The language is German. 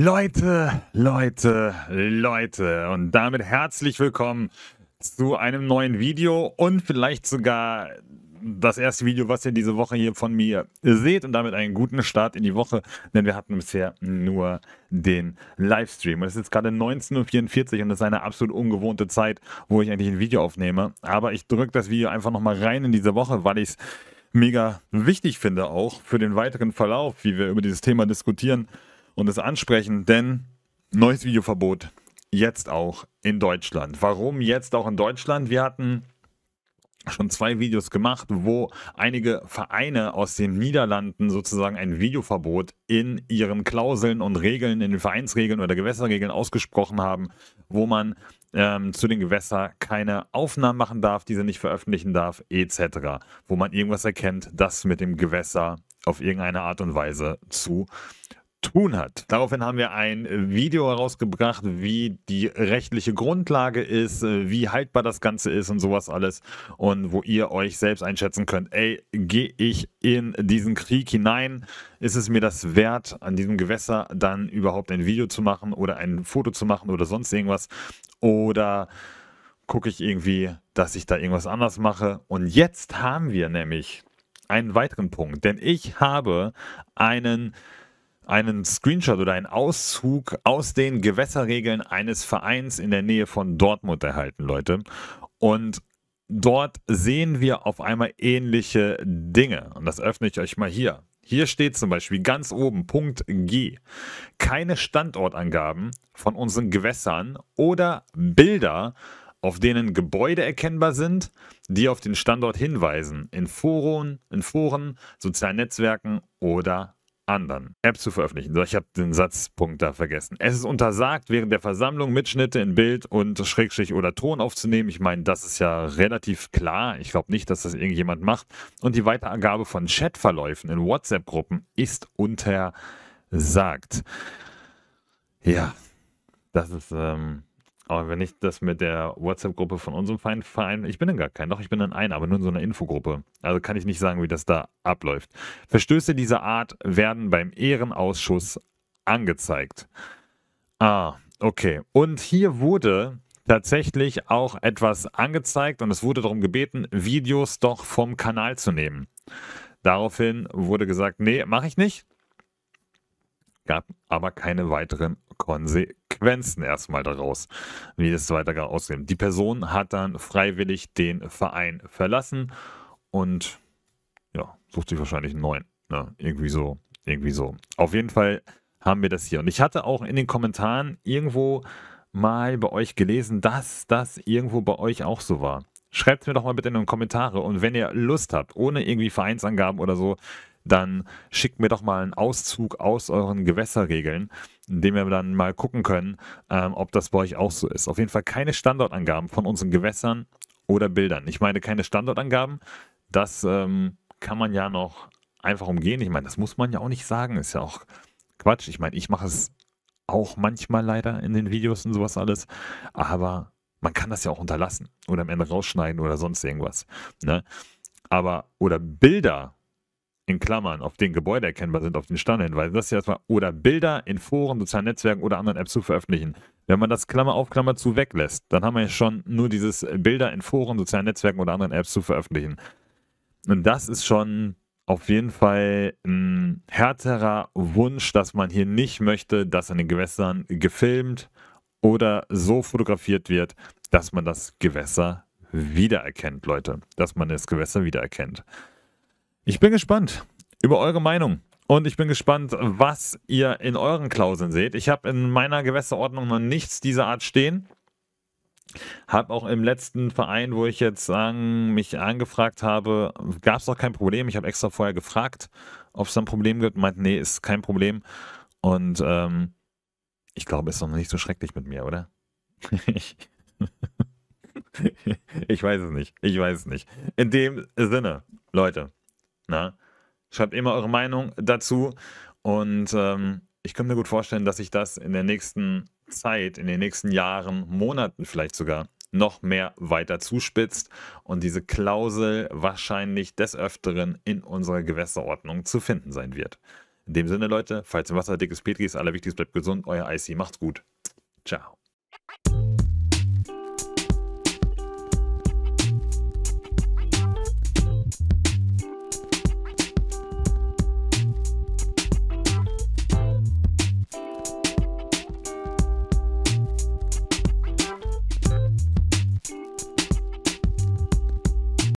Leute, Leute, Leute und damit herzlich willkommen zu einem neuen Video und vielleicht sogar das erste Video, was ihr diese Woche hier von mir seht und damit einen guten Start in die Woche, denn wir hatten bisher nur den Livestream. Und es ist jetzt gerade 19.44 Uhr und es ist eine absolut ungewohnte Zeit, wo ich eigentlich ein Video aufnehme. Aber ich drücke das Video einfach nochmal rein in diese Woche, weil ich es mega wichtig finde auch für den weiteren Verlauf, wie wir über dieses Thema diskutieren und es ansprechen, denn neues Videoverbot jetzt auch in Deutschland. Warum jetzt auch in Deutschland? Wir hatten schon zwei Videos gemacht, wo einige Vereine aus den Niederlanden sozusagen ein Videoverbot in ihren Klauseln und Regeln, in den Vereinsregeln oder Gewässerregeln ausgesprochen haben, wo man ähm, zu den Gewässern keine Aufnahmen machen darf, diese nicht veröffentlichen darf, etc. Wo man irgendwas erkennt, das mit dem Gewässer auf irgendeine Art und Weise zu tun hat. Daraufhin haben wir ein äh, Video herausgebracht, wie die rechtliche Grundlage ist, äh, wie haltbar das Ganze ist und sowas alles. Und wo ihr euch selbst einschätzen könnt, ey, gehe ich in diesen Krieg hinein? Ist es mir das wert, an diesem Gewässer dann überhaupt ein Video zu machen oder ein Foto zu machen oder sonst irgendwas? Oder gucke ich irgendwie, dass ich da irgendwas anders mache? Und jetzt haben wir nämlich einen weiteren Punkt, denn ich habe einen einen Screenshot oder einen Auszug aus den Gewässerregeln eines Vereins in der Nähe von Dortmund erhalten, Leute. Und dort sehen wir auf einmal ähnliche Dinge. Und das öffne ich euch mal hier. Hier steht zum Beispiel ganz oben Punkt G. Keine Standortangaben von unseren Gewässern oder Bilder, auf denen Gebäude erkennbar sind, die auf den Standort hinweisen, in Foren, in Foren, sozialen Netzwerken oder anderen App zu veröffentlichen. So, ich habe den Satzpunkt da vergessen. Es ist untersagt, während der Versammlung Mitschnitte in Bild und Schrägstrich oder Ton aufzunehmen. Ich meine, das ist ja relativ klar. Ich glaube nicht, dass das irgendjemand macht. Und die Weitergabe von Chatverläufen in WhatsApp-Gruppen ist untersagt. Ja, das ist ähm, aber wenn ich das mit der WhatsApp-Gruppe von unserem Feind Verein, ich bin dann gar kein, doch ich bin dann ein, aber nur in so einer Infogruppe. Also kann ich nicht sagen, wie das da abläuft. Verstöße dieser Art werden beim Ehrenausschuss angezeigt. Ah, okay. Und hier wurde tatsächlich auch etwas angezeigt und es wurde darum gebeten, Videos doch vom Kanal zu nehmen. Daraufhin wurde gesagt, nee, mache ich nicht gab aber keine weiteren Konsequenzen erstmal daraus, wie es weiter aussehen. Die Person hat dann freiwillig den Verein verlassen und ja, sucht sich wahrscheinlich einen neuen. Ja, ne? irgendwie so, irgendwie so. Auf jeden Fall haben wir das hier. Und ich hatte auch in den Kommentaren irgendwo mal bei euch gelesen, dass das irgendwo bei euch auch so war. Schreibt es mir doch mal bitte in den Kommentare und wenn ihr Lust habt, ohne irgendwie Vereinsangaben oder so, dann schickt mir doch mal einen Auszug aus euren Gewässerregeln, indem wir dann mal gucken können, ähm, ob das bei euch auch so ist. Auf jeden Fall keine Standortangaben von unseren Gewässern oder Bildern. Ich meine keine Standortangaben, das ähm, kann man ja noch einfach umgehen. Ich meine, das muss man ja auch nicht sagen, ist ja auch Quatsch. Ich meine, ich mache es auch manchmal leider in den Videos und sowas alles, aber man kann das ja auch unterlassen oder am Ende rausschneiden oder sonst irgendwas. Ne? Aber, oder Bilder in Klammern auf denen Gebäude erkennbar sind, auf den Stand hinweisen, das ist erstmal, oder Bilder in Foren, sozialen Netzwerken oder anderen Apps zu veröffentlichen. Wenn man das Klammer auf Klammer zu weglässt, dann haben wir ja schon nur dieses Bilder in Foren, sozialen Netzwerken oder anderen Apps zu veröffentlichen. Und das ist schon auf jeden Fall ein härterer Wunsch, dass man hier nicht möchte, dass an den Gewässern gefilmt oder so fotografiert wird, dass man das Gewässer wiedererkennt, Leute. Dass man das Gewässer wiedererkennt. Ich bin gespannt über eure Meinung. Und ich bin gespannt, was ihr in euren Klauseln seht. Ich habe in meiner Gewässerordnung noch nichts dieser Art stehen. Habe auch im letzten Verein, wo ich jetzt sagen, mich angefragt habe, gab es auch kein Problem. Ich habe extra vorher gefragt, ob es da ein Problem gibt. Meint, nee, ist kein Problem. Und ähm, ich glaube, ist noch nicht so schrecklich mit mir, oder? ich weiß es nicht. Ich weiß es nicht. In dem Sinne, Leute. Na? Schreibt immer eure Meinung dazu. Und ähm, ich könnte mir gut vorstellen, dass sich das in der nächsten Zeit, in den nächsten Jahren, Monaten vielleicht sogar noch mehr weiter zuspitzt und diese Klausel wahrscheinlich des Öfteren in unserer Gewässerordnung zu finden sein wird. In dem Sinne, Leute, falls im Wasser dickes Petri ist, allerwichtigst bleibt gesund, euer IC, macht's gut. Ciao.